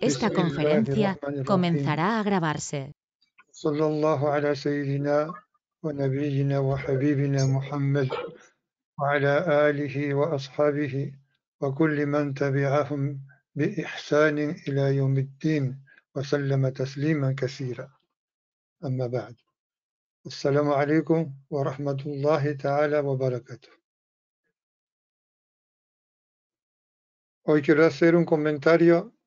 Esta conferencia comenzará a grabarse. عليكم الله تعالى Hoy quiero hacer un comentario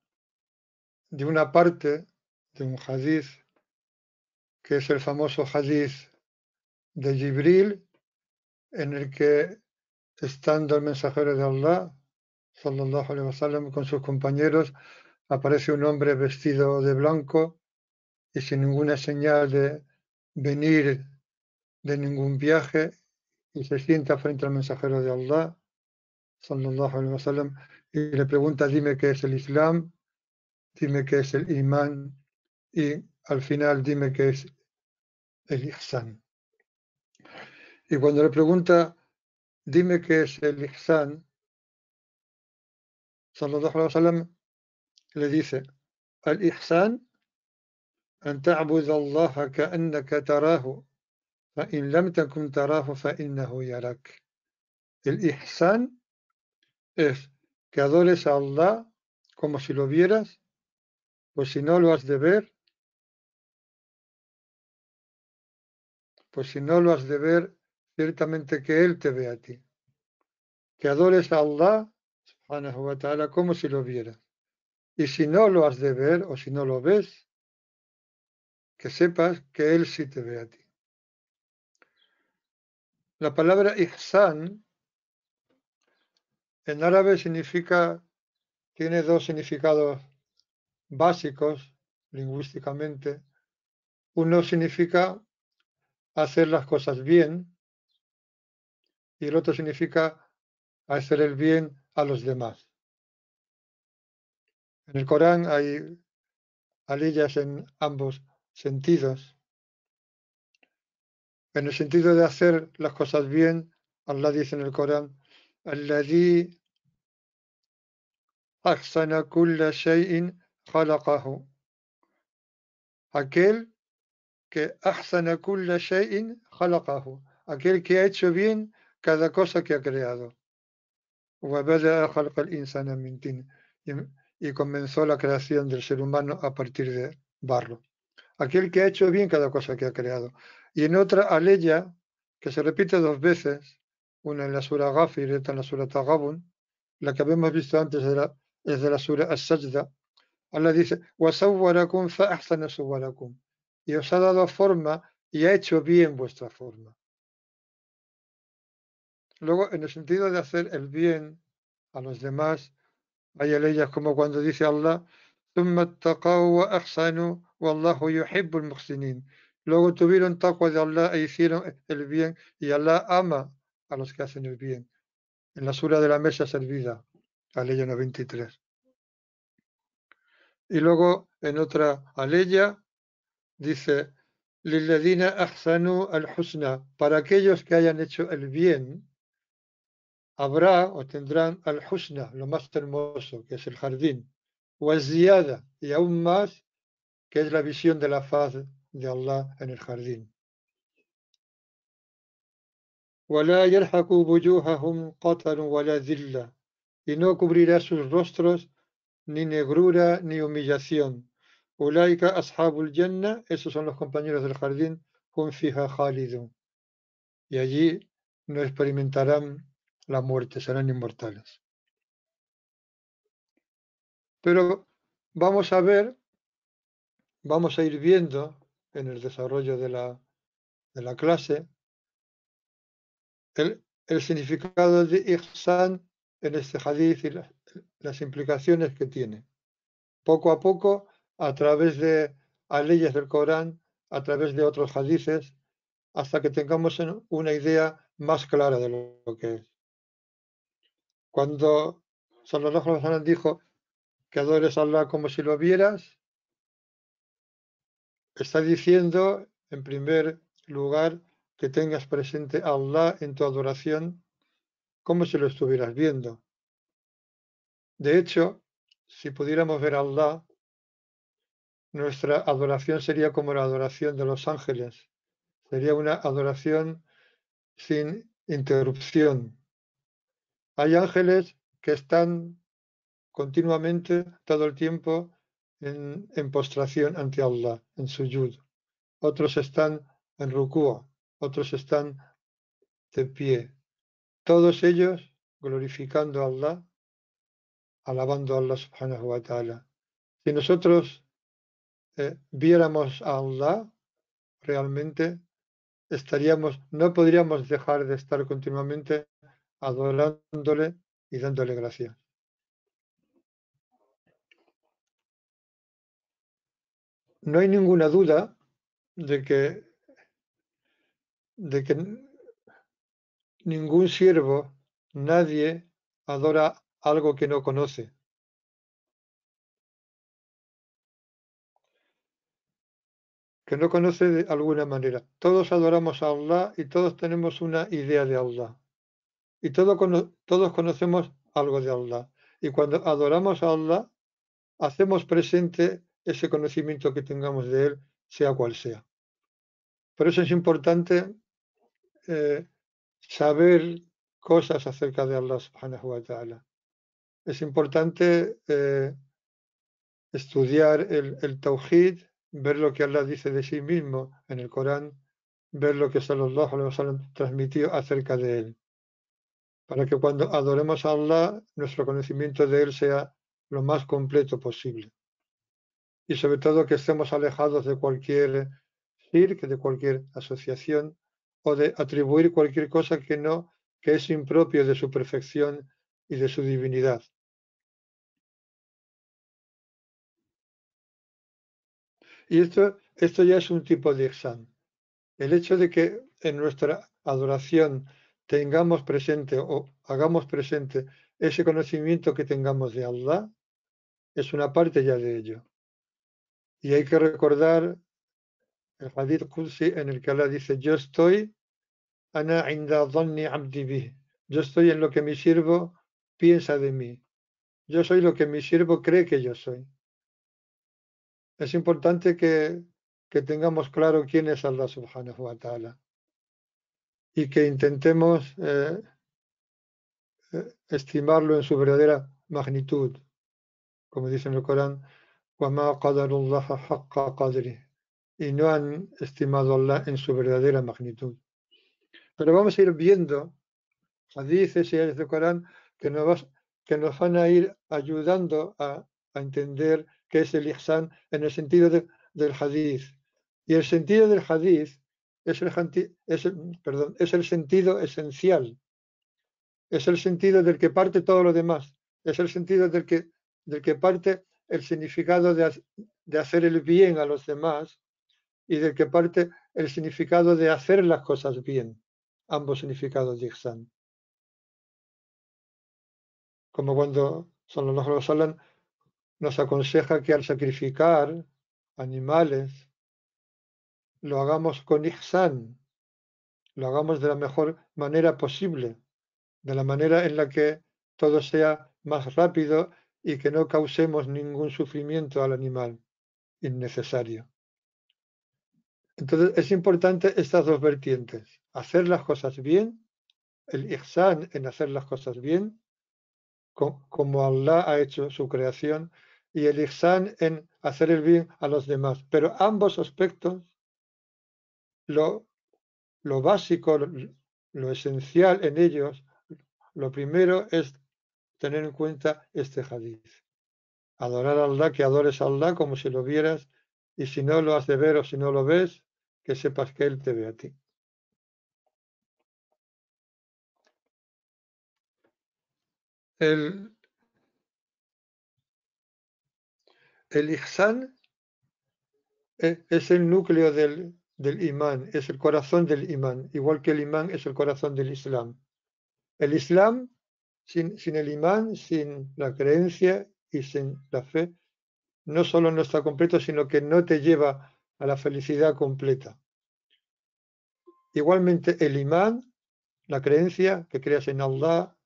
de una parte de un hadiz, que es el famoso hadiz de Jibril, en el que estando el mensajero de Allah, sallallahu alaihi wasallam, con sus compañeros, aparece un hombre vestido de blanco y sin ninguna señal de venir de ningún viaje y se sienta frente al mensajero de Allah, sallallahu alaihi wasallam, y le pregunta, dime qué es el Islam, dime que es el imán y al final dime que es el ihsan. Y cuando le pregunta, dime qué es el ihsan, sallallahu alaihi wasallam le dice, al ihsan أن تعبد الله كأنك تراه فإن لم تكن تراه فإنه el ihsan es que adores a Allah como si lo vieras pues si no lo has de ver, pues si no lo has de ver, ciertamente que Él te ve a ti. Que adores a Allah, subhanahu wa ta'ala, como si lo viera. Y si no lo has de ver o si no lo ves, que sepas que Él sí te ve a ti. La palabra ihsan en árabe significa, tiene dos significados básicos lingüísticamente. Uno significa hacer las cosas bien y el otro significa hacer el bien a los demás. En el Corán hay alillas en ambos sentidos. En el sentido de hacer las cosas bien, Allah dice en el Corán, Alladhi ahsana kulla shay'in aquel que aquel que ha hecho bien cada cosa que ha creado y comenzó la creación del ser humano a partir de barro aquel que ha hecho bien cada cosa que ha creado y en otra aleya que se repite dos veces una en la sura Ghafir y otra en la sura Tagabun la que habíamos visto antes es de la sura as Allah dice, y os ha dado forma y ha hecho bien vuestra forma. Luego, en el sentido de hacer el bien a los demás, hay leyes como cuando dice Allah, Luego tuvieron taqwa de Allah e hicieron el bien y Allah ama a los que hacen el bien. En la sura de la mesa servida, la ley 93. Y luego en otra aleya dice, ahsanu al para aquellos que hayan hecho el bien, habrá o tendrán al-husna, lo más hermoso, que es el jardín, o y aún más, que es la visión de la faz de Allah en el jardín. Y no cubrirá sus rostros ni negrura, ni humillación. Ulaika ashabul yenna esos son los compañeros del jardín, Y allí no experimentarán la muerte, serán inmortales. Pero vamos a ver, vamos a ir viendo en el desarrollo de la, de la clase el, significado de Ihsan en este hadith y la, las implicaciones que tiene. Poco a poco, a través de las leyes del Corán, a través de otros hadices, hasta que tengamos una idea más clara de lo que es. Cuando Sallallahu Alaihi dijo que adores a Allah como si lo vieras, está diciendo, en primer lugar, que tengas presente a Allah en tu adoración como si lo estuvieras viendo. De hecho, si pudiéramos ver a Allah, nuestra adoración sería como la adoración de los ángeles. Sería una adoración sin interrupción. Hay ángeles que están continuamente, todo el tiempo, en, postración ante Allah, en su yud. Otros están en rukua, otros están de pie. Todos ellos glorificando a Allah alabando a Allah subhanahu wa ta'ala. Si nosotros eh, viéramos a Allah realmente, estaríamos, no podríamos dejar de estar continuamente adorándole y dándole gracias. No hay ninguna duda de que, de que ningún siervo, nadie adora algo que no conoce. que no conoce de alguna manera. Todos adoramos a Allah y todos tenemos una idea de Allah. Y todo, todos conocemos algo de Allah. Y cuando adoramos a Allah, hacemos presente ese conocimiento que tengamos de Él, sea cual sea. Por eso es importante eh, saber cosas acerca de Allah subhanahu wa ta'ala es importante eh, estudiar el, el ver lo que Allah dice de sí mismo en el Corán, ver lo que los nos han transmitido acerca de él, para que cuando adoremos a Allah, nuestro conocimiento de él sea lo más completo posible. Y sobre todo que estemos alejados de cualquier que de cualquier asociación o de atribuir cualquier cosa que no, que es impropio de su perfección y de su divinidad. Y esto, esto ya es un tipo de exam El hecho de que en nuestra adoración tengamos presente o hagamos presente ese conocimiento que tengamos de Allah es una parte ya de ello. Y hay que recordar el hadith Qudsi en el que Allah dice, yo estoy, ana abdi yo estoy en lo que mi siervo piensa de mí. Yo soy lo que mi siervo cree que yo soy. Es importante que, tengamos claro quién es Allah subhanahu wa ta'ala y que intentemos eh, eh, estimarlo en su verdadera magnitud, como dice en el Corán, y no han estimado a Allah en su verdadera magnitud. Pero vamos a ir viendo dice y Corán que nos, van a ir ayudando a, entender qué es el ihsan en el sentido del hadith. Y el sentido del hadith es el, perdón, es el sentido esencial, es el sentido del que parte todo lo demás, es el sentido del que, del que parte el significado de, hacer el bien a los demás y del que parte el significado de hacer las cosas bien, ambos significados de Ihsan como cuando los hablan, nos aconseja que al sacrificar animales lo hagamos con ihsan, lo hagamos de la mejor manera posible, de la manera en la que todo sea más rápido y que no causemos ningún sufrimiento al animal innecesario. Entonces es importante estas dos vertientes, hacer las cosas bien, el ihsan en hacer las cosas bien como Allah ha hecho su creación, y el ihsan en hacer el bien a los demás. Pero ambos aspectos, lo, lo básico, lo, esencial en ellos, lo primero es tener en cuenta este hadith. Adorar a Allah, que adores a Allah como si lo vieras, y si no lo has de ver o si no lo ves, que sepas que Él te ve a ti. El, el e, es el núcleo del, imán, es el corazón del imán, igual que el imán es el corazón del islam. El islam, sin, sin el imán, sin la creencia y sin la fe, no solo no está completo, sino que no te lleva a la felicidad completa. Igualmente el imán, la creencia que creas en Allah,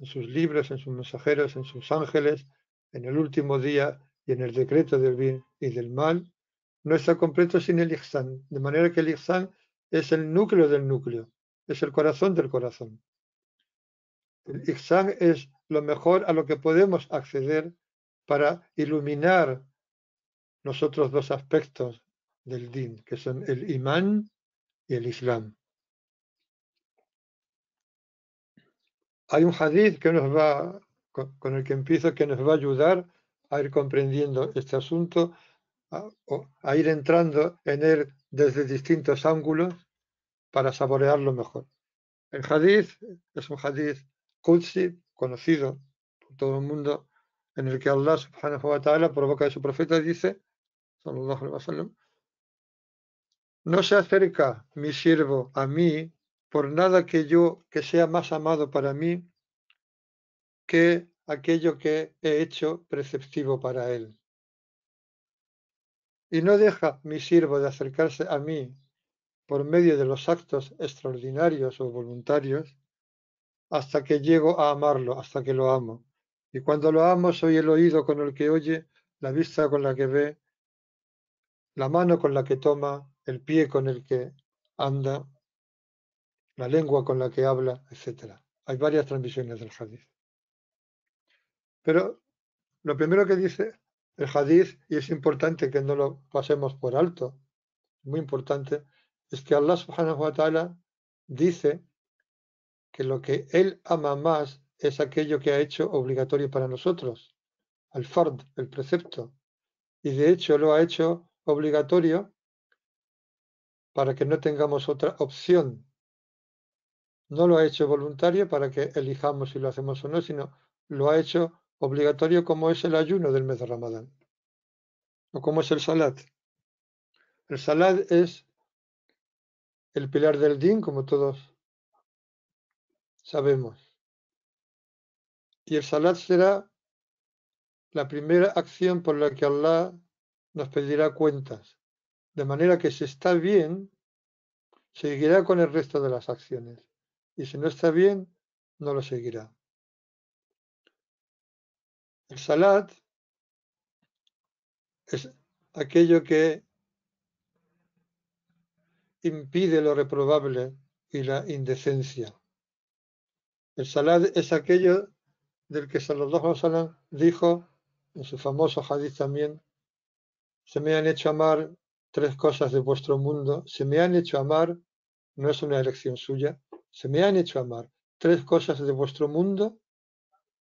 en sus libros, en sus mensajeros, en sus ángeles, en el último día y en el decreto del bien y del mal, no está completo sin el Ixán, de manera que el Ixán es el núcleo del núcleo, es el corazón del corazón. El Ixán es lo mejor a lo que podemos acceder para iluminar los dos aspectos del din, que son el imán y el islam. Hay un hadith que nos va, con, el que empiezo, que nos va a ayudar a ir comprendiendo este asunto, a, a ir entrando en él desde distintos ángulos para saborearlo mejor. El hadith es un hadith conocido por todo el mundo, en el que Allah subhanahu wa ta'ala por boca de su profeta dice, no se acerca mi siervo a mí por nada que yo, que sea más amado para mí que aquello que he hecho preceptivo para él. Y no deja mi siervo de acercarse a mí por medio de los actos extraordinarios o voluntarios hasta que llego a amarlo, hasta que lo amo. Y cuando lo amo soy el oído con el que oye, la vista con la que ve, la mano con la que toma, el pie con el que anda, la lengua con la que habla, etc. Hay varias transmisiones del hadith. Pero lo primero que dice el hadith, y es importante que no lo pasemos por alto, muy importante, es que Allah subhanahu wa ta'ala dice que lo que Él ama más es aquello que ha hecho obligatorio para nosotros, al fard, el precepto. Y de hecho lo ha hecho obligatorio para que no tengamos otra opción no lo ha hecho voluntario para que elijamos si lo hacemos o no, sino lo ha hecho obligatorio como es el ayuno del mes de Ramadán o como es el salat. El salat es el pilar del din, como todos sabemos. Y el salat será la primera acción por la que Allah nos pedirá cuentas. De manera que si está bien, seguirá con el resto de las acciones y si no está bien, no lo seguirá. El salat es aquello que impide lo reprobable y la indecencia. El salat es aquello del que Sallallahu Alaihi dijo en su famoso hadith también, se me han hecho amar tres cosas de vuestro mundo, se me han hecho amar, no es una elección suya, se me han hecho amar tres cosas de vuestro mundo,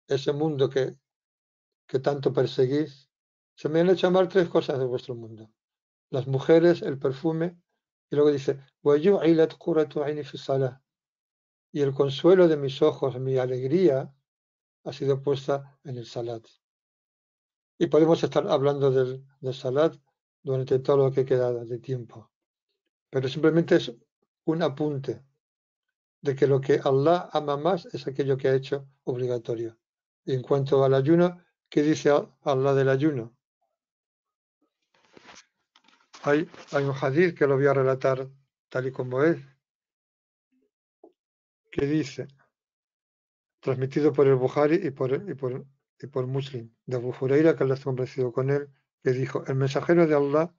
ese mundo que, que tanto perseguís, se me han hecho amar tres cosas de vuestro mundo. Las mujeres, el perfume, y luego dice, y el consuelo de mis ojos, mi alegría, ha sido puesta en el salat. Y podemos estar hablando del, del salat durante todo lo que queda de tiempo. Pero simplemente es un apunte de que lo que Allah ama más es aquello que ha hecho obligatorio. Y en cuanto al ayuno, ¿qué dice Allah del ayuno? Hay, hay un hadith que lo voy a relatar tal y como es, qué dice, transmitido por el Buhari y por, y por, y Muslim, de Abu Huraira, que Allah ha convencido con él, que dijo, el mensajero de Allah,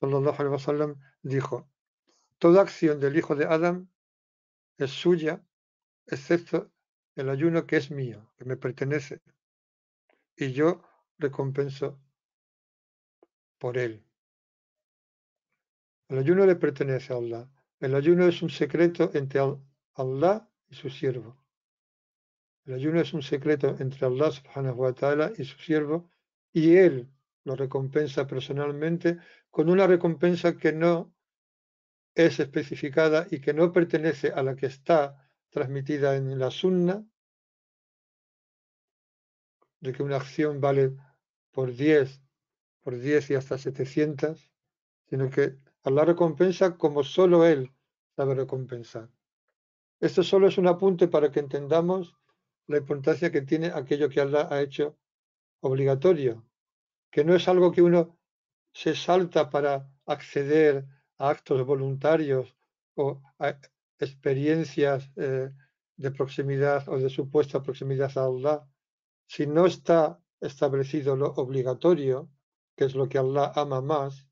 sallallahu alaihi sallam, dijo, toda acción del hijo de Adam es suya, excepto el ayuno que es mío, que me pertenece. Y yo recompenso por él. El ayuno le pertenece a Allah. El ayuno es un secreto entre Allah y su siervo. El ayuno es un secreto entre Allah subhanahu y su siervo y él lo recompensa personalmente con una recompensa que no es especificada y que no pertenece a la que está transmitida en la sunna, de que una acción vale por 10, por 10 y hasta 700, sino que la recompensa como solo Él sabe recompensar. Esto solo es un apunte para que entendamos la importancia que tiene aquello que Allah ha hecho obligatorio, que no es algo que uno se salta para acceder actos voluntarios o experiencias eh, de proximidad o de supuesta proximidad a Allah, si no está establecido lo obligatorio, que es lo que Allah ama más,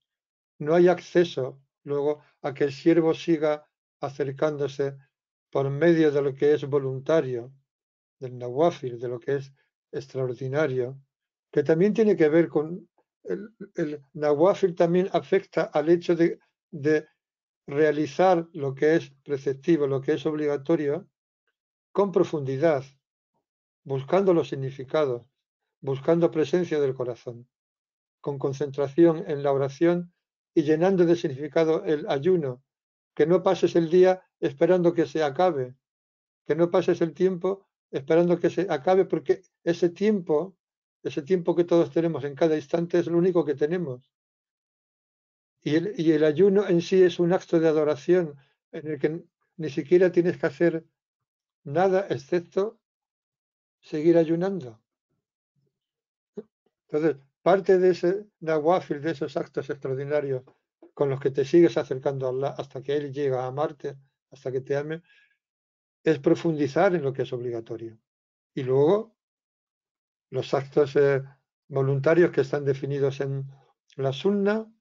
no hay acceso luego a que el siervo siga acercándose por medio de lo que es voluntario, del nawafir, de lo que es extraordinario, que también tiene que ver con el, el también afecta al hecho de de realizar lo que es preceptivo, lo que es obligatorio, con profundidad, buscando los significados, buscando presencia del corazón, con concentración en la oración y llenando de significado el ayuno, que no pases el día esperando que se acabe, que no pases el tiempo esperando que se acabe, porque ese tiempo, ese tiempo que todos tenemos en cada instante es lo único que tenemos. Y el, ayuno en sí es un acto de adoración en el que ni siquiera tienes que hacer nada excepto seguir ayunando. Entonces, parte de ese nahuafil, de esos actos extraordinarios con los que te sigues acercando a Allah hasta que Él llega a amarte, hasta que te ame, es profundizar en lo que es obligatorio. Y luego, los actos eh, voluntarios que están definidos en la sunna,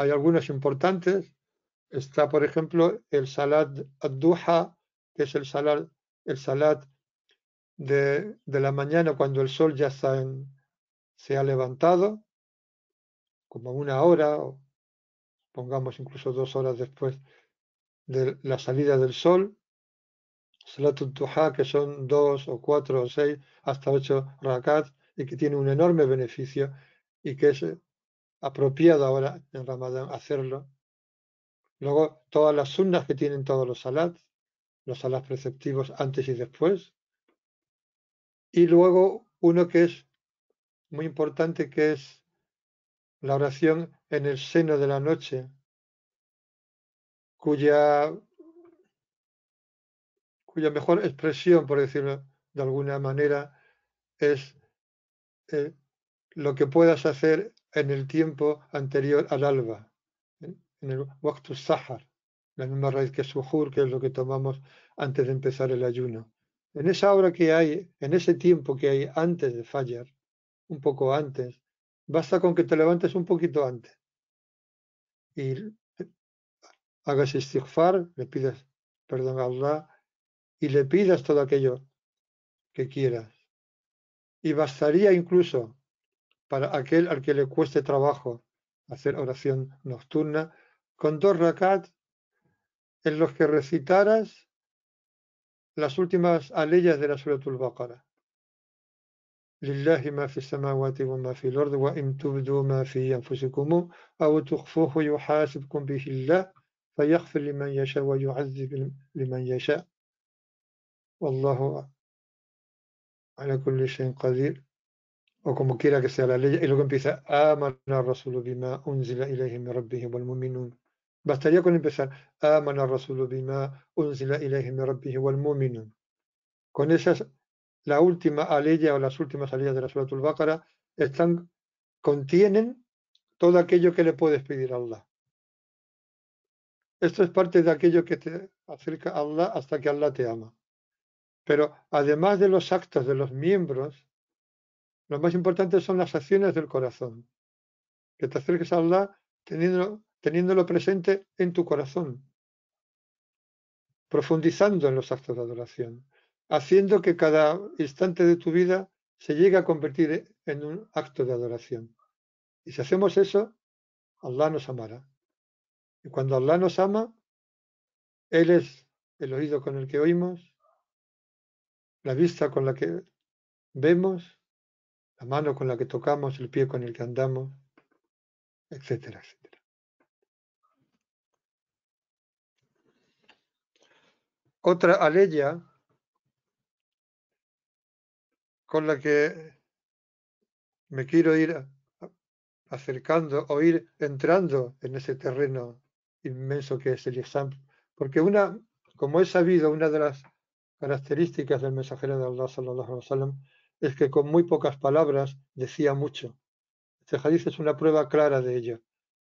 hay algunos importantes. Está, por ejemplo, el Salat ad-Duha, que es el Salat, el salat de, de, la mañana cuando el sol ya se ha levantado, como una hora, o pongamos incluso dos horas después de la salida del sol. Salat ad-Duha, que son dos o cuatro o seis, hasta ocho rakat, y que tiene un enorme beneficio y que es apropiado ahora en Ramadán hacerlo. Luego, todas las sunnas que tienen todos los salat, los salat preceptivos antes y después. Y luego, uno que es muy importante, que es la oración en el seno de la noche, cuya, cuya mejor expresión, por decirlo de alguna manera, es eh, lo que puedas hacer en el tiempo anterior al alba, en el Waqtu Sahar, la misma raíz que Suhur, que es lo que tomamos antes de empezar el ayuno. En esa hora que hay, en ese tiempo que hay antes de fallar, un poco antes, basta con que te levantes un poquito antes y hagas istighfar, le pidas perdón a Allah y le pidas todo aquello que quieras. Y bastaría incluso para aquel al que le cueste trabajo hacer oración nocturna, con dos rakat en los que recitaras las últimas aleyas de la suerte del Baqarah. Lilahima fi Samawati wa ma fi Lord wa imtubdu ma fi enfusikumu, a utukfu hu yuhasib kum bihilah, fiyahfir li man yasha wa yuazib liman man yasha. Wallahu ala kulishin kadir o como quiera que sea la ley, y luego empieza Amana Rasulubima unzila ilayhim rabbihim wal mu'minun. Bastaría con empezar Amana Rasulubima unzila ilayhim rabbihim wal mu'minun. Con esas, la última aleya o las últimas aleyas de la Suratul Baqara están, contienen todo aquello que le puedes pedir a Allah. Esto es parte de aquello que te acerca a Allah hasta que Allah te ama. Pero además de los actos de los miembros, lo más importante son las acciones del corazón. Que te acerques a Allah teniéndolo, presente en tu corazón, profundizando en los actos de adoración, haciendo que cada instante de tu vida se llegue a convertir en un acto de adoración. Y si hacemos eso, Allah nos amará. Y cuando Allah nos ama, Él es el oído con el que oímos, la vista con la que vemos, la mano con la que tocamos, el pie con el que andamos, etcétera, etcétera. Otra aleya con la que me quiero ir acercando o ir entrando en ese terreno inmenso que es el examen Porque una, como he sabido, una de las características del mensajero de Allah sallallahu es que con muy pocas palabras decía mucho. Este hadith es una prueba clara de ello.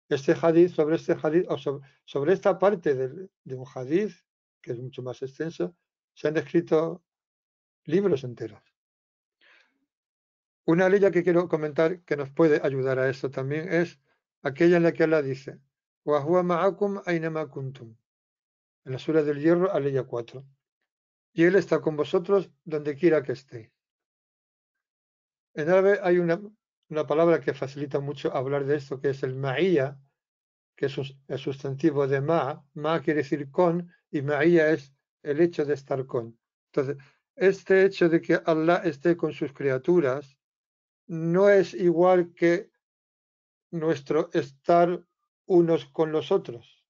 Este hadith, sobre este hadiz, sobre, esta parte de, un hadith, que es mucho más extenso, se han escrito libros enteros. Una ley que quiero comentar que nos puede ayudar a esto también es aquella en la que Allah dice, en la sura del hierro, Aleya 4. Y Él está con vosotros donde quiera que estéis. En árabe hay una, una palabra que facilita mucho hablar de esto, que es el maía, que es el sustantivo de ma. Ma quiere decir con y maía es el hecho de estar con. Entonces, este hecho de que Allah esté con sus criaturas no es igual que nuestro estar unos con los otros.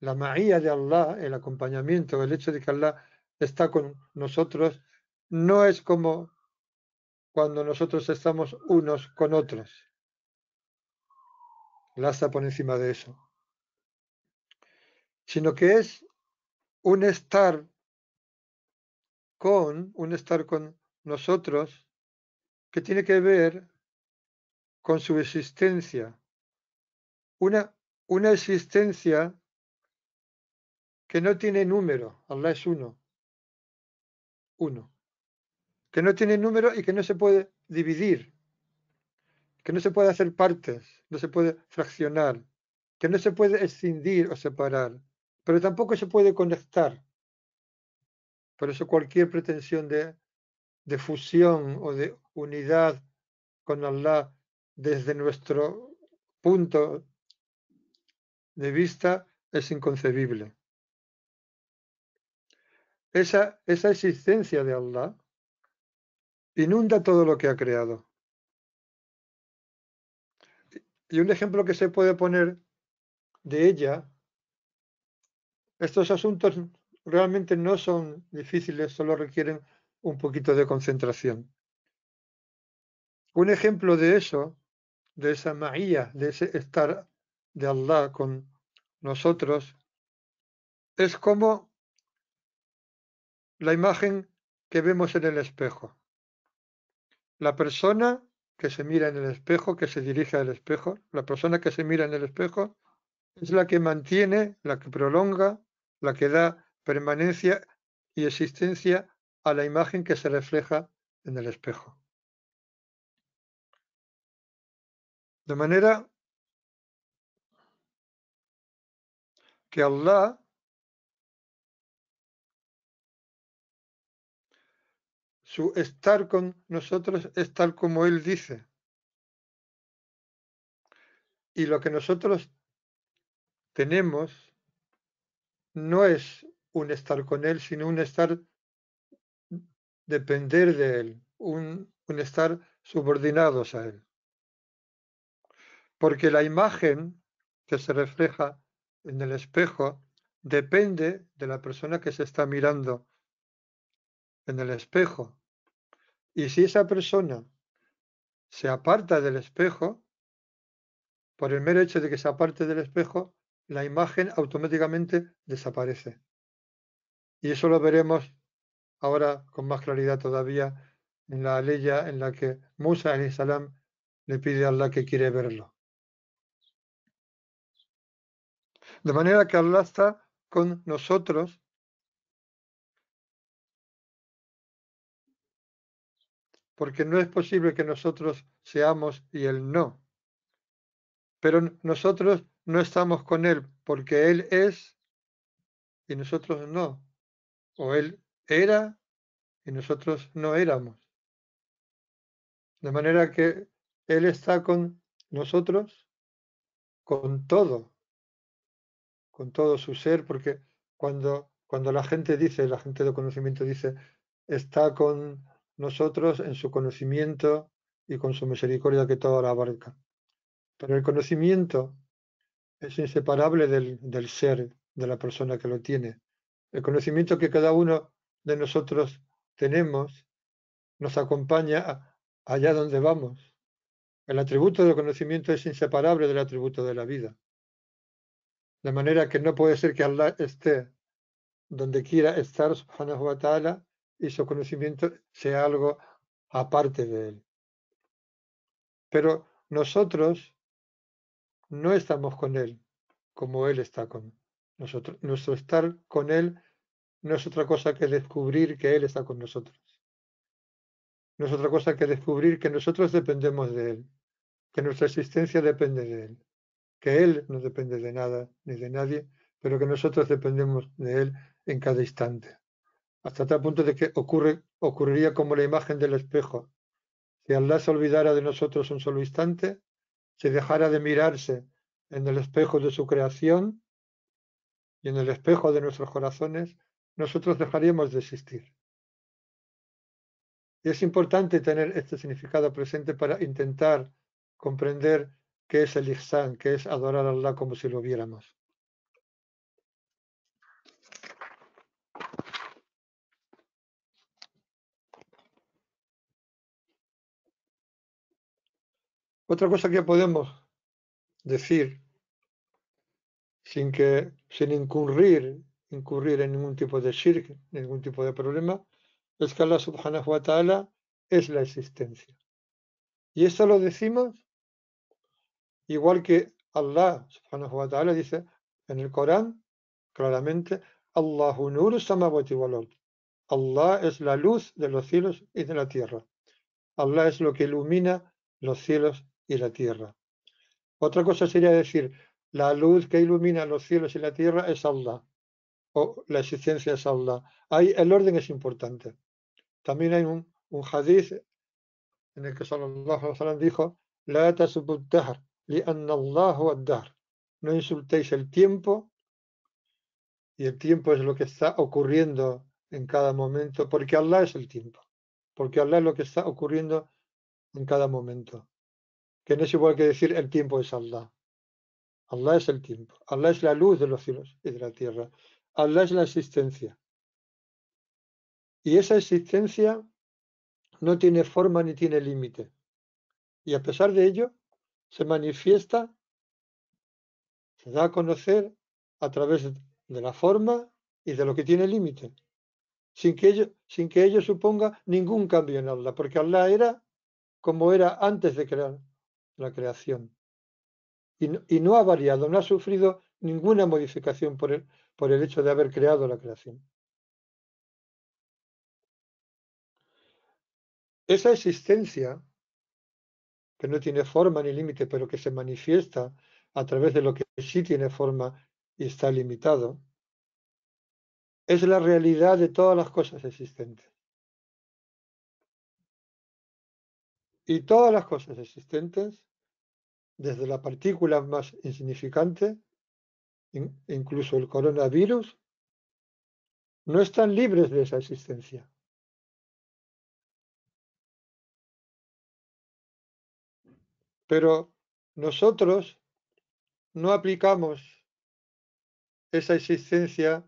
La maía de Allah, el acompañamiento, el hecho de que Allah está con nosotros, no es como cuando nosotros estamos unos con otros. Laza por encima de eso. Sino que es un estar con, un estar con nosotros que tiene que ver con su existencia. Una, una existencia que no tiene número. Allah es uno. Uno que no tiene número y que no se puede dividir, que no se puede hacer partes, no se puede fraccionar, que no se puede escindir o separar, pero tampoco se puede conectar. Por eso cualquier pretensión de, fusión o de unidad con Allah desde nuestro punto de vista es inconcebible. Esa, esa existencia de Allah Inunda todo lo que ha creado. Y un ejemplo que se puede poner de ella, estos asuntos realmente no son difíciles, solo requieren un poquito de concentración. Un ejemplo de eso, de esa maía, de ese estar de Allah con nosotros, es como la imagen que vemos en el espejo. La persona que se mira en el espejo, que se dirige al espejo, la persona que se mira en el espejo es la que mantiene, la que prolonga, la que da permanencia y existencia a la imagen que se refleja en el espejo. De manera que Allah Su estar con nosotros es tal como Él dice. Y lo que nosotros tenemos no es un estar con Él, sino un estar depender de Él, un, un estar subordinados a Él. Porque la imagen que se refleja en el espejo depende de la persona que se está mirando en el espejo. Y si esa persona se aparta del espejo, por el mero hecho de que se aparte del espejo, la imagen automáticamente desaparece. Y eso lo veremos ahora con más claridad todavía en la leya en la que Musa al Islam le pide a Allah que quiere verlo. De manera que Allah está con nosotros porque no es posible que nosotros seamos y Él no. Pero nosotros no estamos con Él porque Él es y nosotros no. O Él era y nosotros no éramos. De manera que Él está con nosotros, con todo, con todo su ser, porque cuando, cuando la gente dice, la gente de conocimiento dice, está con nosotros en su conocimiento y con su misericordia que todo la abarca. Pero el conocimiento es inseparable del, del ser, de la persona que lo tiene. El conocimiento que cada uno de nosotros tenemos nos acompaña allá donde vamos. El atributo del conocimiento es inseparable del atributo de la vida. De manera que no puede ser que Allah esté donde quiera estar, subhanahu wa ta'ala, y su conocimiento sea algo aparte de él. Pero nosotros no estamos con él como él está con nosotros. Nuestro estar con él no es otra cosa que descubrir que él está con nosotros. No es otra cosa que descubrir que nosotros dependemos de él, que nuestra existencia depende de él, que él no depende de nada ni de nadie, pero que nosotros dependemos de él en cada instante hasta tal punto de que ocurre, ocurriría como la imagen del espejo. Si Allah se olvidara de nosotros un solo instante, si dejara de mirarse en el espejo de su creación y en el espejo de nuestros corazones, nosotros dejaríamos de existir. Y es importante tener este significado presente para intentar comprender qué es el Ihsan, qué es adorar a Allah como si lo viéramos. Otra cosa que podemos decir sin que sin incurrir incurrir en ningún tipo de shirk, ningún tipo de problema, es que Allah subhanahu wa ta'ala es la existencia. Y esto lo decimos igual que Allah subhanahu wa ta'ala dice en el Corán claramente Allahu samawati Allah es la luz de los cielos y de la tierra. Allah es lo que ilumina los cielos y la tierra. Otra cosa sería decir, la luz que ilumina los cielos y la tierra es Allah, o la existencia es Allah. Ahí el orden es importante. También hay un, un hadith en el que Sallallahu Alaihi dijo, La No insultéis el tiempo, y el tiempo es lo que está ocurriendo en cada momento, porque Allah es el tiempo, porque Allah es lo que está ocurriendo en cada momento que no es igual que decir el tiempo es Allah. Allah es el tiempo, Allah es la luz de los cielos y de la tierra, Allah es la existencia. Y esa existencia no tiene forma ni tiene límite. Y a pesar de ello, se manifiesta, se da a conocer a través de la forma y de lo que tiene límite, sin que, ello, sin que suponga ningún cambio en Allah, porque Allah era como era antes de crear la creación. Y no, ha variado, no ha sufrido ninguna modificación por por el hecho de haber creado la creación. Esa existencia, que no tiene forma ni límite, pero que se manifiesta a través de lo que sí tiene forma y está limitado, es la realidad de todas las cosas existentes. Y todas las cosas existentes desde la partícula más insignificante, incluso el coronavirus, no están libres de esa existencia. Pero nosotros no aplicamos esa existencia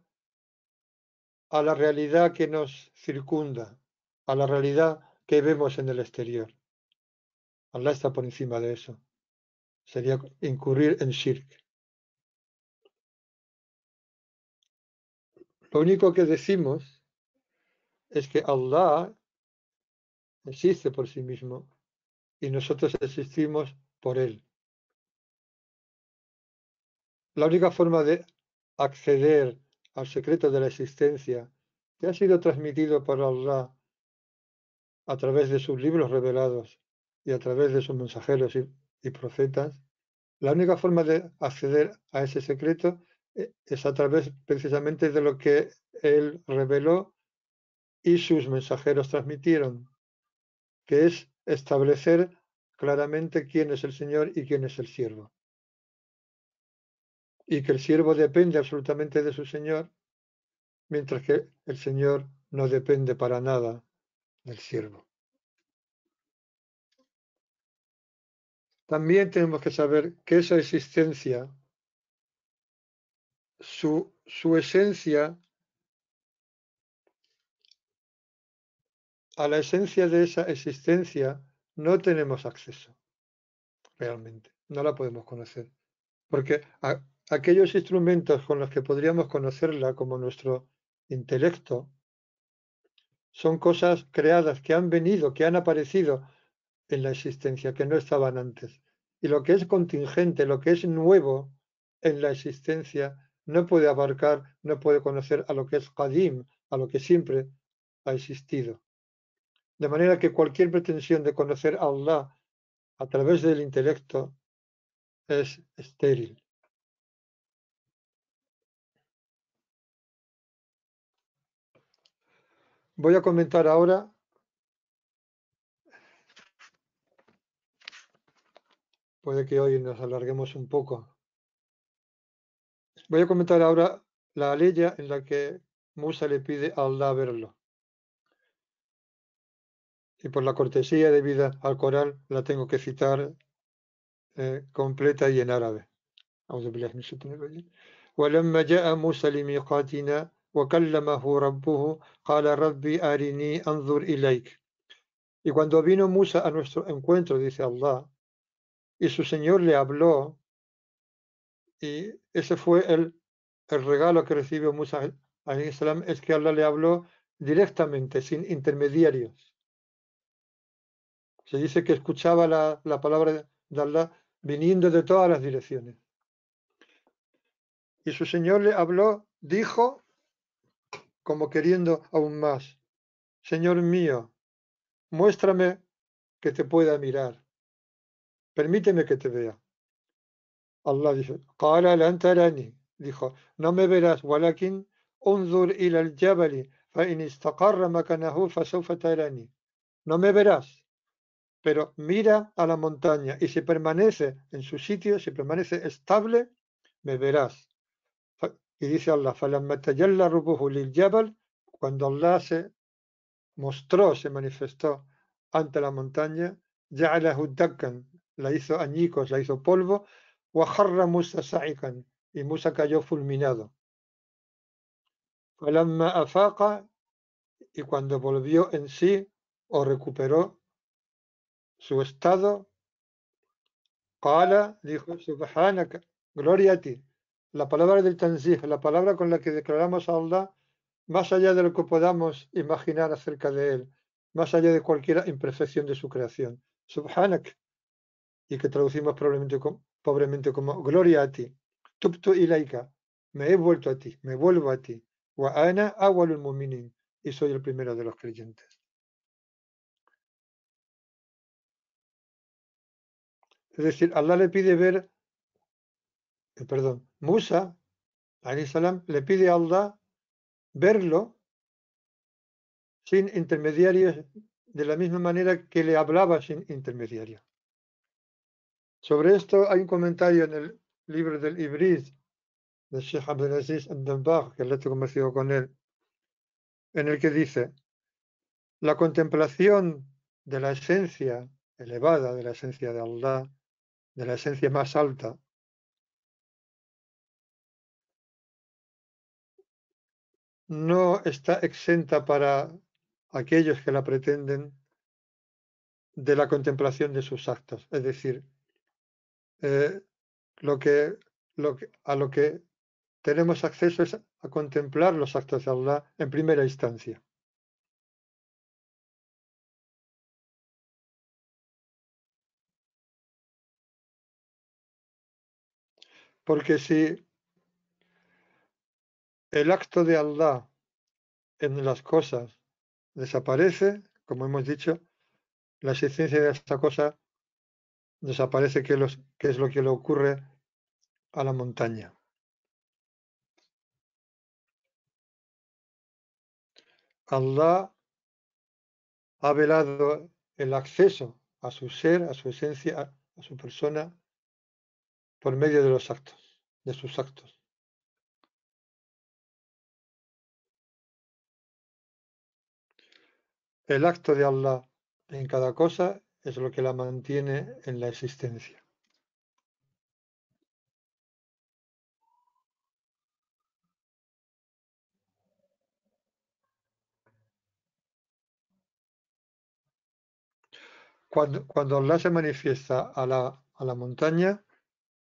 a la realidad que nos circunda, a la realidad que vemos en el exterior. Allah está por encima de eso sería incurrir en shirk. Lo único que decimos es que Allah existe por sí mismo y nosotros existimos por él. La única forma de acceder al secreto de la existencia que ha sido transmitido por Allah a través de sus libros revelados y a través de sus mensajeros y y profetas, la única forma de acceder a ese secreto eh, es a través precisamente de lo que él reveló y sus mensajeros transmitieron, que es establecer claramente quién es el Señor y quién es el siervo. Y que el siervo depende absolutamente de su Señor, mientras que el Señor no depende para nada del siervo. también tenemos que saber que esa existencia, su, esencia, a la esencia de esa existencia no tenemos acceso, realmente, no la podemos conocer. Porque aquellos instrumentos con los que podríamos conocerla, como nuestro intelecto, son cosas creadas que han venido, que han aparecido en la existencia, que no estaban antes y lo que es contingente, lo que es nuevo en la existencia, no puede abarcar, no puede conocer a lo que es Qadim, a lo que siempre ha existido. De manera que cualquier pretensión de conocer a Allah a través del intelecto es estéril. Voy a comentar ahora Puede que hoy nos alarguemos un poco. Voy a comentar ahora la aleya en la que Musa le pide a Allah verlo. Y por la cortesía debida al Corán la tengo que citar eh, completa y en árabe. Y cuando vino Musa a nuestro encuentro, dice Allah, y su Señor le habló y ese fue el, regalo que recibió Musa al-Islam, es que Allah le habló directamente, sin intermediarios. Se dice que escuchaba la, la palabra de Allah viniendo de todas las direcciones. Y su Señor le habló, dijo, como queriendo aún más, Señor mío, muéstrame que te pueda mirar permíteme que te vea. Allah dijo, no me verás, walakin unzur ila al-jabali fa in istaqarra makanahu fa No me verás, pero mira a la montaña y si permanece en su sitio, si permanece estable, me verás. Y dice Allah, cuando Allah se mostró, se manifestó ante la montaña, ya la hizo añicos, la hizo polvo, Musa sa'ikan, y Musa cayó fulminado. y cuando volvió en sí o recuperó su estado, Kala dijo, subhanaka, gloria a ti. La palabra del Tanzih, la palabra con la que declaramos a Allah, más allá de lo que podamos imaginar acerca de él, más allá de cualquier imperfección de su creación. Subhanak, y que traducimos probablemente como, pobremente como gloria a ti. Tuptu ilaika, me he vuelto a ti, me vuelvo a ti. Wa ana awalul muminin, y soy el primero de los creyentes. Es decir, Allah le pide ver, eh, perdón, Musa, le pide a Allah verlo sin intermediarios de la misma manera que le hablaba sin intermediarios. Sobre esto hay un comentario en el libro del Ibris de Sheikh Abdelaziz Abdelbach, que le he conversado con él, en el que dice, la contemplación de la esencia elevada, de la esencia de Allah, de la esencia más alta, no está exenta para aquellos que la pretenden de la contemplación de sus actos. Es decir, eh, lo que, a lo que tenemos acceso es a contemplar los actos de Allah en primera instancia. Porque si el acto de Allah en las cosas desaparece, como hemos dicho, la existencia de esta cosa desaparece, que, los, que es lo que le ocurre a la montaña. Allah ha velado el acceso a su ser, a su esencia, a su persona, por medio de los actos, de sus actos. El acto de Allah en cada cosa es lo que la mantiene en la existencia. Cuando, cuando Allah se manifiesta a la, montaña,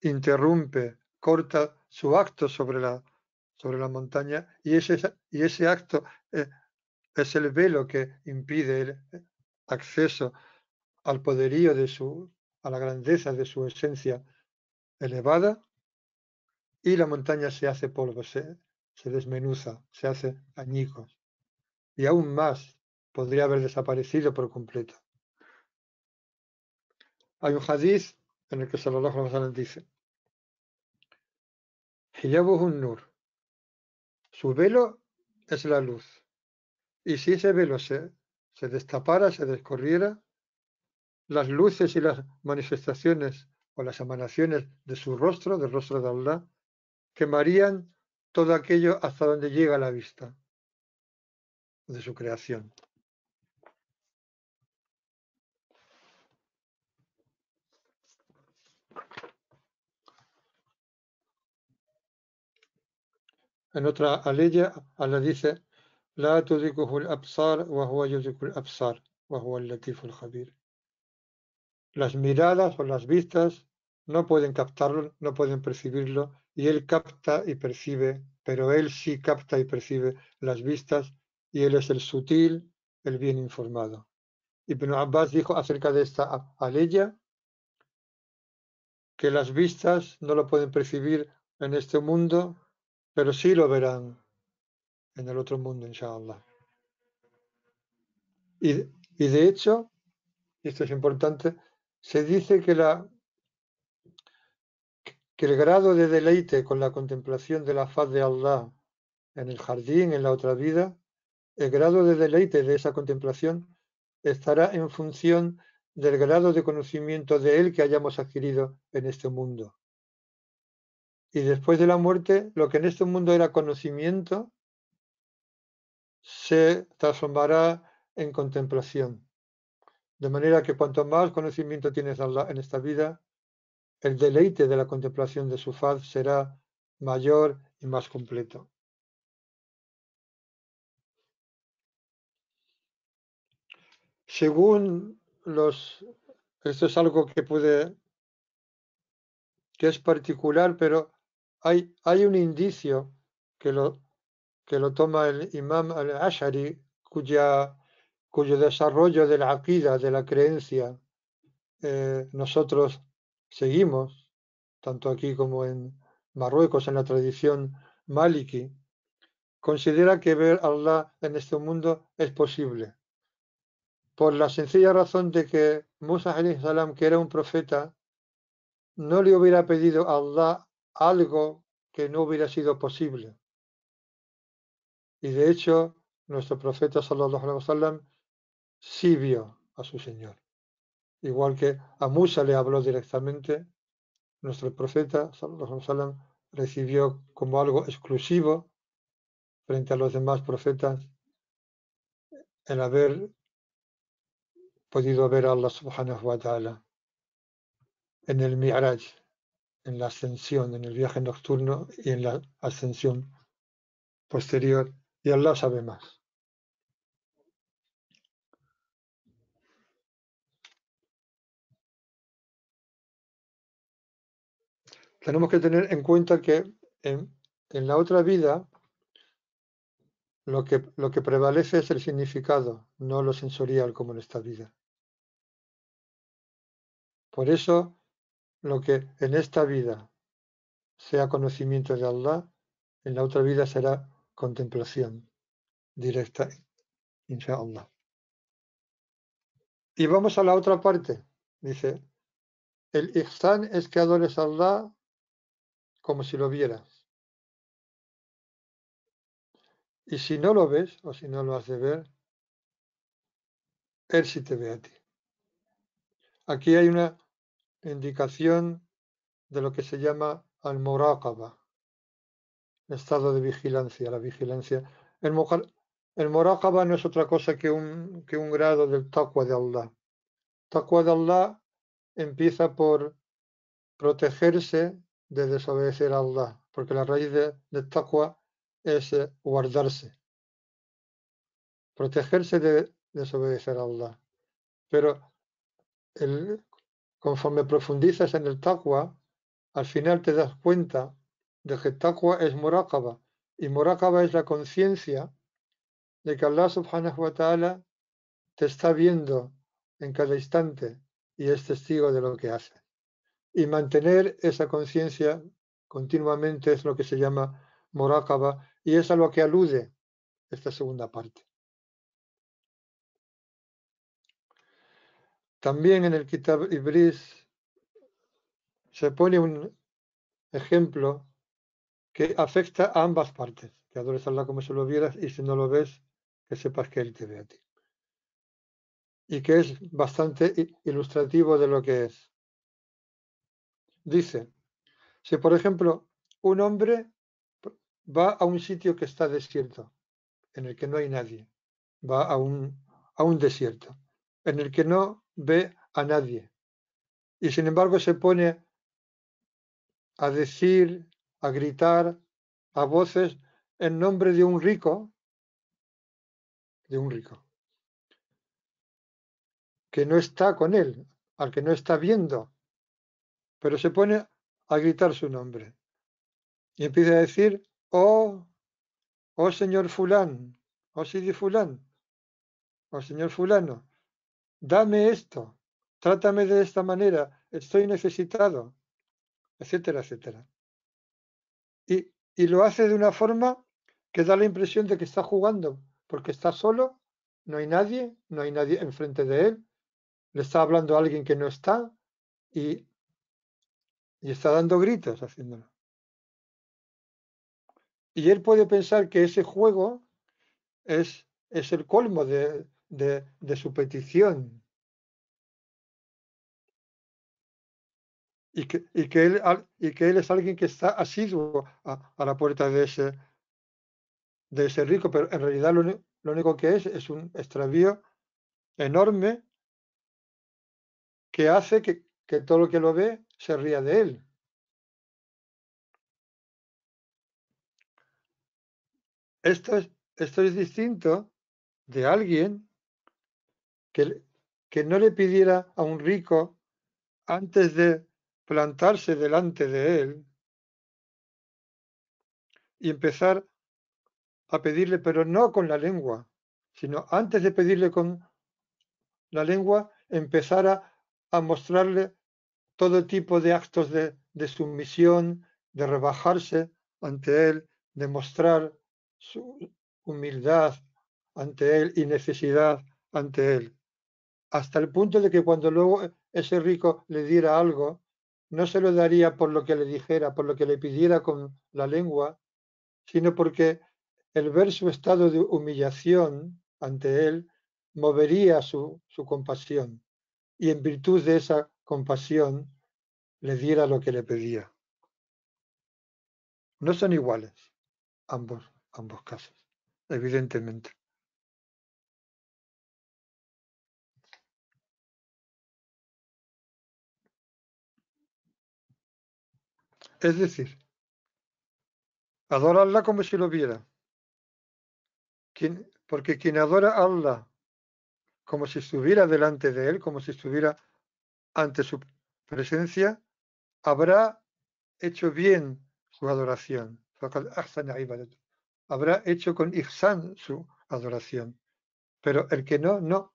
interrumpe, corta su acto sobre la, sobre la montaña y ese, y ese acto eh, es el velo que impide el acceso al poderío de su, a la grandeza de su esencia elevada, y la montaña se hace polvo, se, desmenuza, se hace añicos. Y aún más podría haber desaparecido por completo. Hay un hadiz en el que Sallallahu Alaihi dice, un nur, su velo es la luz, y si ese velo se, se destapara, se descorriera, las luces y las manifestaciones o las emanaciones de su rostro, del rostro de Allah, quemarían todo aquello hasta donde llega la vista de su creación. En otra aleya, Allah dice, La absar wa huwa absar wa huwa al khabir las miradas o las vistas no pueden captarlo, no pueden percibirlo, y él capta y percibe, pero él sí capta y percibe las vistas, y él es el sutil, el bien informado. Ibn Abbas dijo acerca de esta aleya que las vistas no lo pueden percibir en este mundo, pero sí lo verán en el otro mundo, inshallah. Y, y de hecho, esto es importante, se dice que, el grado de deleite con la contemplación de la faz de Allah en el jardín, en la otra vida, el grado de deleite de esa contemplación estará en función del grado de conocimiento de Él que hayamos adquirido en este mundo. Y después de la muerte, lo que en este mundo era conocimiento se transformará en contemplación. De manera que cuanto más conocimiento tienes en esta vida, el deleite de la contemplación de su faz será mayor y más completo. Según los, esto es algo que puede, que es particular, pero hay, hay un indicio que lo, que lo toma el imam al-Ashari, cuya cuyo desarrollo de la aqida, de la creencia, eh, nosotros seguimos, tanto aquí como en Marruecos, en la tradición maliki, considera que ver a Allah en este mundo es posible. Por la sencilla razón de que Musa, que era un profeta, no le hubiera pedido a Allah algo que no hubiera sido posible. Y de hecho, nuestro profeta sallallahu alaihi sallam, sí vio a su Señor. Igual que a Musa le habló directamente, nuestro profeta recibió como algo exclusivo frente a los demás profetas el haber podido ver a Allah subhanahu wa ta'ala en el Mi'raj, en la ascensión, en el viaje nocturno y en la ascensión posterior. Y Allah sabe más. tenemos que tener en cuenta que en, la otra vida lo que, lo que prevalece es el significado, no lo sensorial como en esta vida. Por eso, lo que en esta vida sea conocimiento de Allah, en la otra vida será contemplación directa, inshallah. Y vamos a la otra parte. Dice, el ihsan es que adores como si lo vieras. Y si no lo ves o si no lo has de ver, Él sí te ve a ti. Aquí hay una indicación de lo que se llama al-muraqaba, estado de vigilancia, la vigilancia. El, el no es otra cosa que un, que un grado del taqwa de Allah. Taqwa de Allah empieza por protegerse de desobedecer a Allah, porque la raíz de, taqwa es eh, guardarse, protegerse de desobedecer a Allah. Pero conforme profundizas en el taqwa, al final te das cuenta de que taqwa es muraqaba y muraqaba es la conciencia de que Allah subhanahu wa ta'ala te está viendo en cada instante y es testigo de lo que hace. Y mantener esa conciencia continuamente es lo que se llama morakaba y es a lo que alude esta segunda parte. También en el Kitab Ibris se pone un ejemplo que afecta a ambas partes. Que adores a Allah como si lo vieras y si no lo ves, que sepas que Él te ve a ti. Y que es bastante ilustrativo de lo que es. Dice, si por ejemplo un hombre va a un sitio que está desierto, en el que no hay nadie, va a un, a un desierto, en el que no ve a nadie, y sin embargo se pone a decir, a gritar a voces en nombre de un rico, de un rico, que no está con él, al que no está viendo, pero se pone a gritar su nombre y empieza a decir, oh, oh señor fulán, oh Sidi fulán, oh señor fulano, dame esto, trátame de esta manera, estoy necesitado, etcétera, etcétera. Y, y lo hace de una forma que da la impresión de que está jugando, porque está solo, no hay nadie, no hay nadie enfrente de él, le está hablando a alguien que no está y y está dando gritos haciéndolo. Y él puede pensar que ese juego es, es el colmo de, de, su petición. Y que, y, que él, y que él es alguien que está asiduo a, la puerta de ese, de ese rico, pero en realidad lo, lo único que es es un extravío enorme que hace que, que todo lo que lo ve se ría de él. Esto es, esto es distinto de alguien que, no le pidiera a un rico antes de plantarse delante de él y empezar a pedirle, pero no con la lengua, sino antes de pedirle con la lengua, empezara a mostrarle todo tipo de actos de, sumisión, de rebajarse ante Él, de mostrar su humildad ante Él y necesidad ante Él. Hasta el punto de que cuando luego ese rico le diera algo, no se lo daría por lo que le dijera, por lo que le pidiera con la lengua, sino porque el ver su estado de humillación ante Él movería su, su compasión. Y en virtud de esa compasión le diera lo que le pedía. No son iguales ambos, ambos casos, evidentemente. Es decir, adora a como si lo viera. porque quien adora a Allah como si estuviera delante de él, como si estuviera ante su presencia, habrá hecho bien su adoración. Habrá hecho con Ihsan su adoración. Pero el que no, no.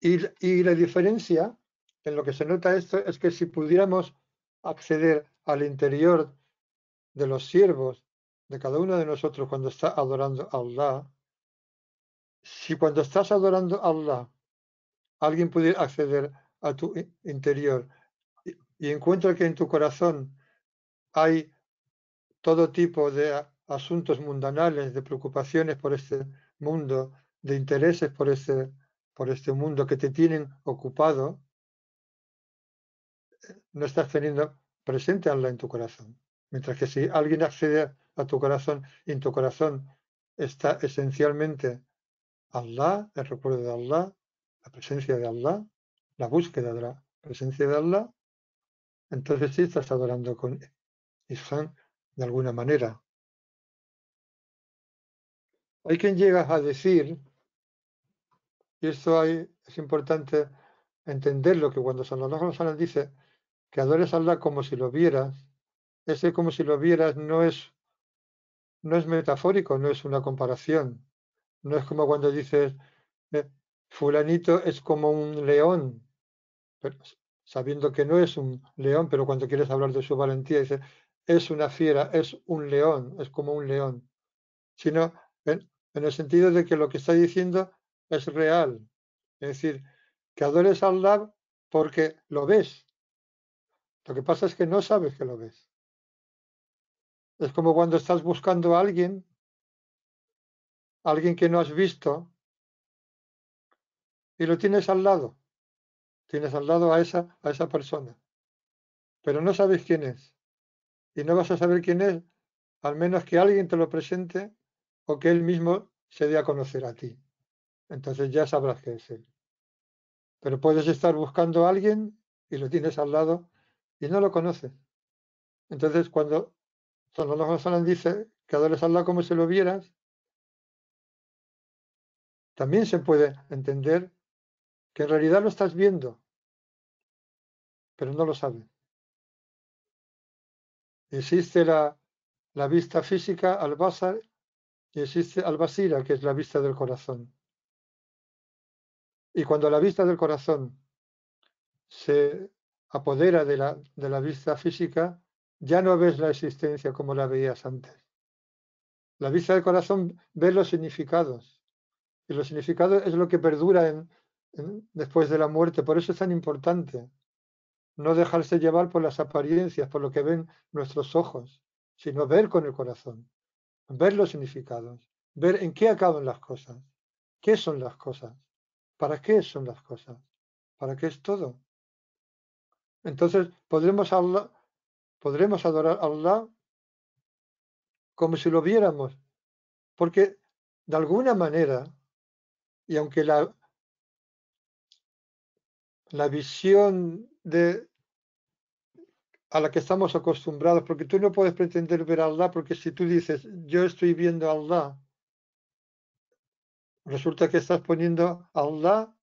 Y, y la diferencia en lo que se nota esto es que si pudiéramos acceder al interior de los siervos, de cada uno de nosotros cuando está adorando a Allah, si cuando estás adorando a Allah alguien puede acceder a tu interior y encuentra que en tu corazón hay todo tipo de asuntos mundanales, de preocupaciones por este mundo, de intereses por este, por este mundo que te tienen ocupado, no estás teniendo presente Allah en tu corazón. Mientras que si alguien accede a tu corazón y en tu corazón está esencialmente Allah, el recuerdo de Allah, la presencia de Allah, la búsqueda de la presencia de Allah, entonces sí estás adorando con islam de alguna manera. Hay quien llega a decir, y esto es importante entenderlo, que cuando San Alonso dice que adores a Allah como si lo vieras, ese como si lo vieras no es, no es metafórico, no es una comparación. No es como cuando dices, eh, fulanito es como un león, sabiendo que no es un león, pero cuando quieres hablar de su valentía, dice, es una fiera, es un león, es como un león, sino en, el sentido de que lo que está diciendo es real, es decir, que adores al lab porque lo ves. Lo que pasa es que no sabes que lo ves. Es como cuando estás buscando a alguien, alguien que no has visto, y lo tienes al lado. Tienes al lado a esa, a esa persona. Pero no sabes quién es. Y no vas a saber quién es, al menos que alguien te lo presente o que él mismo se dé a conocer a ti. Entonces ya sabrás que es él. Pero puedes estar buscando a alguien y lo tienes al lado y no lo conoces. Entonces cuando los González dice que adores al lado como si lo vieras, también se puede entender que en realidad lo estás viendo, pero no lo sabes. Existe la, vista física al basar y existe al basira, que es la vista del corazón. Y cuando la vista del corazón se apodera de la, de la vista física, ya no ves la existencia como la veías antes. La vista del corazón ve los significados. Y los significados es lo que perdura en, después de la muerte. Por eso es tan importante no dejarse llevar por las apariencias, por lo que ven nuestros ojos, sino ver con el corazón, ver los significados, ver en qué acaban las cosas, qué son las cosas, para qué son las cosas, para qué es todo. Entonces podremos, hablar podremos adorar a Allah como si lo viéramos, porque de alguna manera, y aunque la, la visión de a la que estamos acostumbrados, porque tú no puedes pretender ver a Allah, porque si tú dices, yo estoy viendo a Allah, resulta que estás poniendo a Allah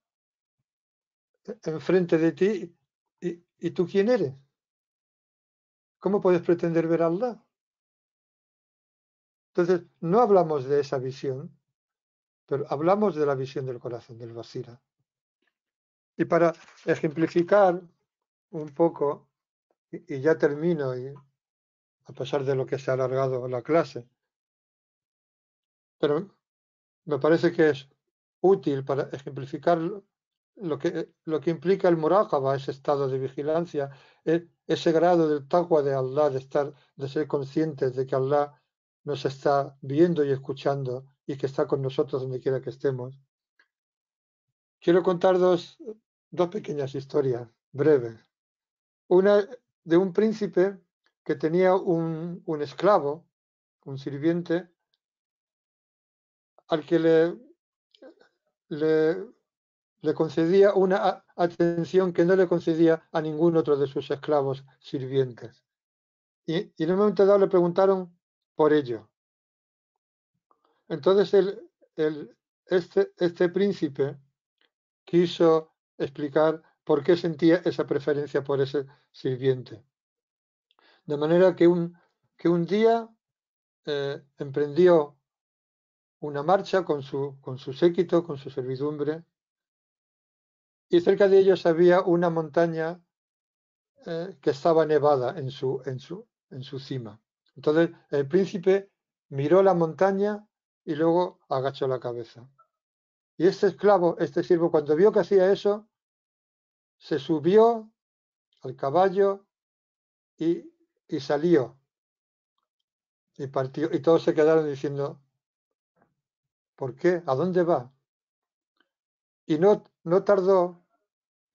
enfrente de ti y, y tú quién eres. ¿Cómo puedes pretender ver a Allah? Entonces, no hablamos de esa visión, pero hablamos de la visión del corazón, del basira. Y para ejemplificar un poco, y, ya termino, a pesar de lo que se ha alargado la clase, pero me parece que es útil para ejemplificar lo que, lo que implica el murájaba, ese estado de vigilancia, e, ese grado del taqwa de Allah, de, estar, de ser conscientes de que Allah nos está viendo y escuchando y que está con nosotros donde quiera que estemos. Quiero contar dos, pequeñas historias breves. Una de un príncipe que tenía un, un esclavo, un sirviente, al que le, le, concedía una atención que no le concedía a ningún otro de sus esclavos sirvientes. Y, y en un momento dado le preguntaron por ello. Entonces el, el, este, este príncipe quiso explicar por qué sentía esa preferencia por ese sirviente. De manera que un, que un día eh, emprendió una marcha con su, séquito, con su servidumbre, y cerca de ellos había una montaña eh, que estaba nevada en su, en su cima. Entonces el príncipe miró la montaña y luego agachó la cabeza. Y este esclavo, este siervo, cuando vio que hacía eso, se subió al caballo y, salió. Y partió. Y todos se quedaron diciendo, ¿por qué? ¿A dónde va? Y no, tardó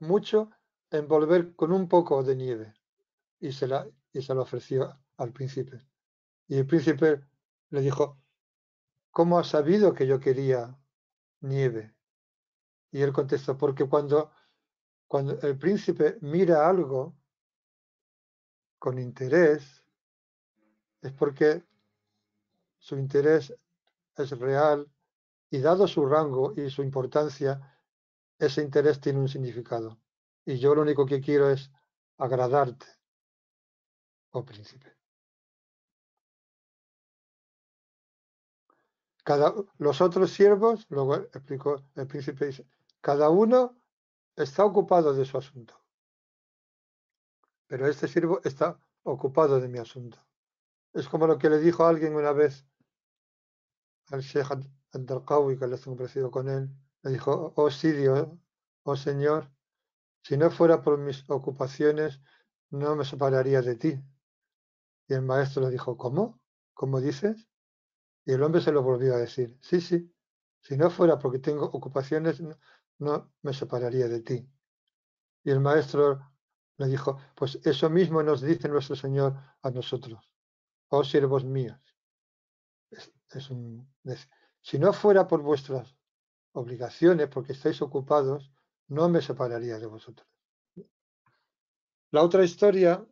mucho en volver con un poco de nieve. Y se, la, y se lo ofreció al príncipe. Y el príncipe le dijo, ¿cómo ha sabido que yo quería nieve. Y él contesta porque cuando, cuando el príncipe mira algo con interés, es porque su interés es real y dado su rango y su importancia, ese interés tiene un significado. Y yo lo único que quiero es agradarte, oh príncipe. los otros siervos, luego explicó el príncipe, dice, cada uno está ocupado de su asunto. Pero este siervo está ocupado de mi asunto. Es como lo que le dijo alguien una vez al Sheikh al que le ha parecido con él. Le dijo, oh Sirio, oh Señor, si no fuera por mis ocupaciones, no me separaría de ti. Y el maestro le dijo, ¿cómo? ¿Cómo dices? Y el hombre se lo volvió a decir, sí, sí, si no fuera porque tengo ocupaciones, no, me separaría de ti. Y el maestro le dijo, pues eso mismo nos dice nuestro Señor a nosotros, oh siervos míos. si no fuera por vuestras obligaciones, porque estáis ocupados, no me separaría de vosotros. La otra historia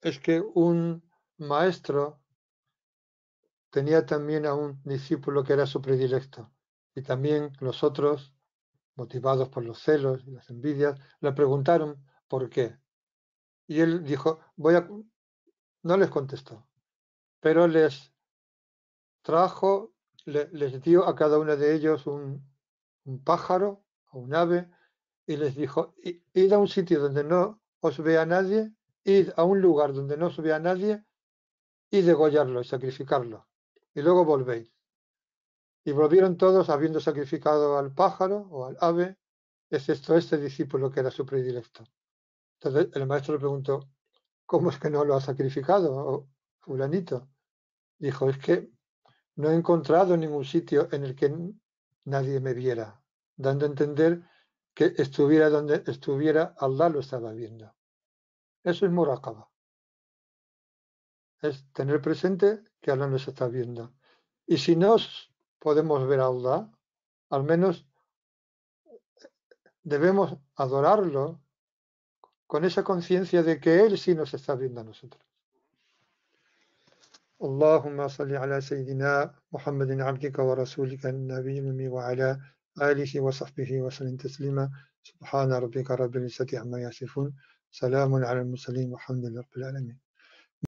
es que un maestro tenía también a un discípulo que era su predilecto. Y también los otros, motivados por los celos y las envidias, le preguntaron por qué. Y él dijo, voy a... No les contestó, pero les trajo, les dio a cada uno de ellos un, un pájaro o un ave y les dijo, id a un sitio donde no os vea nadie, id a un lugar donde no os vea nadie y degollarlo y sacrificarlo y luego volvéis. Y volvieron todos habiendo sacrificado al pájaro o al ave, excepto este discípulo que era su predilecto. Entonces el maestro le preguntó, ¿cómo es que no lo ha sacrificado, fulanito? Dijo, es que no he encontrado ningún sitio en el que nadie me viera, dando a entender que estuviera donde estuviera, Allah lo estaba viendo. Eso es Murakaba es tener presente que Allah nos está viendo. Y si nos podemos ver a Allah, al menos eh, debemos adorarlo con esa conciencia de que él sí nos está viendo a nosotros. Allahumma salli ala sayidina Muhammadin abdika wa rasulika wa nabiyyil wa ala alihi wa sahbihi wa sallim. taslima rabbika rabbil 'izzati 'amma yasifun. Salamun 'alal muslimin wa hamdulillahi rabbil alamin.